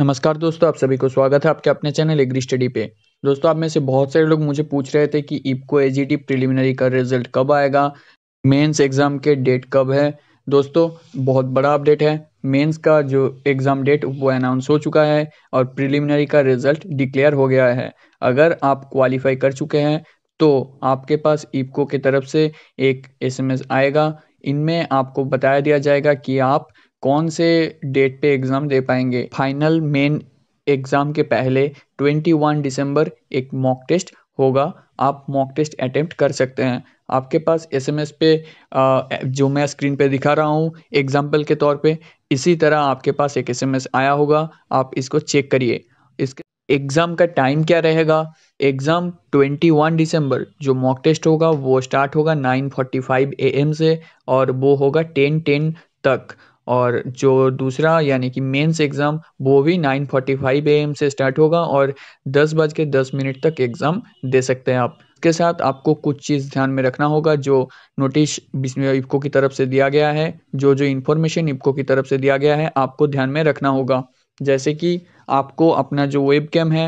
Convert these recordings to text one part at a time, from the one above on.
नमस्कार दोस्तों आप सभी को स्वागत है आपके अपने चैनल एग्री स्टडी पे दोस्तों आप में से बहुत सारे लोग मुझे पूछ रहे थे कि इपको ए एजीटी प्रिलिमिनरी का रिजल्ट कब आएगा मेंस एग्ज़ाम के डेट कब है दोस्तों बहुत बड़ा अपडेट है मेंस का जो एग्ज़ाम डेट वो अनाउंस हो चुका है और प्रिलिमिनरी का रिजल्ट डिक्लेयर हो गया है अगर आप क्वालिफाई कर चुके हैं तो आपके पास इपको e की तरफ से एक एस आएगा इनमें आपको बताया दिया जाएगा कि आप कौन से डेट पे एग्ज़ाम दे पाएंगे फाइनल मेन एग्ज़ाम के पहले 21 दिसंबर एक मॉक टेस्ट होगा आप मॉक टेस्ट अटेम्प्ट कर सकते हैं आपके पास एसएमएस पे जो मैं स्क्रीन पे दिखा रहा हूँ एग्जाम्पल के तौर पे इसी तरह आपके पास एक एसएमएस आया होगा आप इसको चेक करिए इसके एग्ज़ाम का टाइम क्या रहेगा एग्ज़ाम 21 दिसंबर जो मॉक टेस्ट होगा वो स्टार्ट होगा 9:45 एएम से और वो होगा 10:10 तक और जो दूसरा यानी कि मेंस एग्ज़ाम वो भी 9:45 फोर्टी एम से स्टार्ट होगा और दस बज के दस मिनट तक एग्ज़ाम दे सकते हैं आप इसके साथ आपको कुछ चीज़ ध्यान में रखना होगा जो नोटिस इफ्को की तरफ से दिया गया है जो जो इन्फॉर्मेशन इफ्को की तरफ से दिया गया है आपको ध्यान में रखना होगा जैसे कि आपको अपना जो वेब कैम है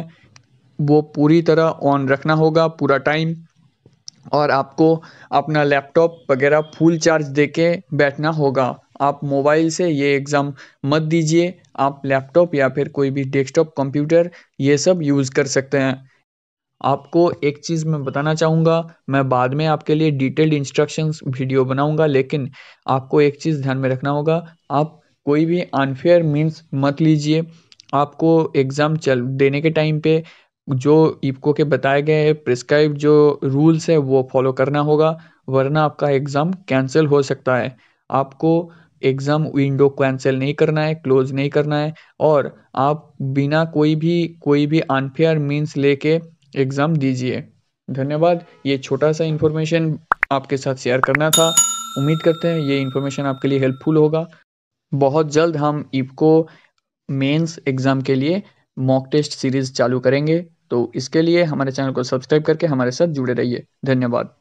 वो पूरी तरह ऑन रखना होगा पूरा टाइम और आपको अपना लैपटॉप वगैरह फुल चार्ज देके बैठना होगा आप मोबाइल से ये एग्ज़ाम मत दीजिए आप लैपटॉप या फिर कोई भी डेस्कटॉप कंप्यूटर ये सब यूज़ कर सकते हैं आपको एक चीज़ मैं बताना चाहूँगा मैं बाद में आपके लिए डिटेल्ड इंस्ट्रक्शंस वीडियो बनाऊँगा लेकिन आपको एक चीज़ ध्यान में रखना होगा आप कोई भी अनफेयर मीन्स मत लीजिए आपको एग्ज़ाम चल देने के टाइम पे जो इपको के बताए गए हैं प्रिस्क्राइब जो रूल्स है वो फॉलो करना होगा वरना आपका एग्ज़ाम कैंसिल हो सकता है आपको एग्ज़ाम विंडो कैंसिल नहीं करना है क्लोज नहीं करना है और आप बिना कोई भी कोई भी अनफेयर मीन्स लेके एग्ज़ाम दीजिए धन्यवाद ये छोटा सा इन्फॉर्मेशन आपके साथ शेयर करना था उम्मीद करते हैं ये इन्फॉर्मेशन आपके लिए हेल्पफुल होगा बहुत जल्द हम इफको मेंस एग्ज़ाम के लिए मॉक टेस्ट सीरीज़ चालू करेंगे तो इसके लिए हमारे चैनल को सब्सक्राइब करके हमारे साथ जुड़े रहिए धन्यवाद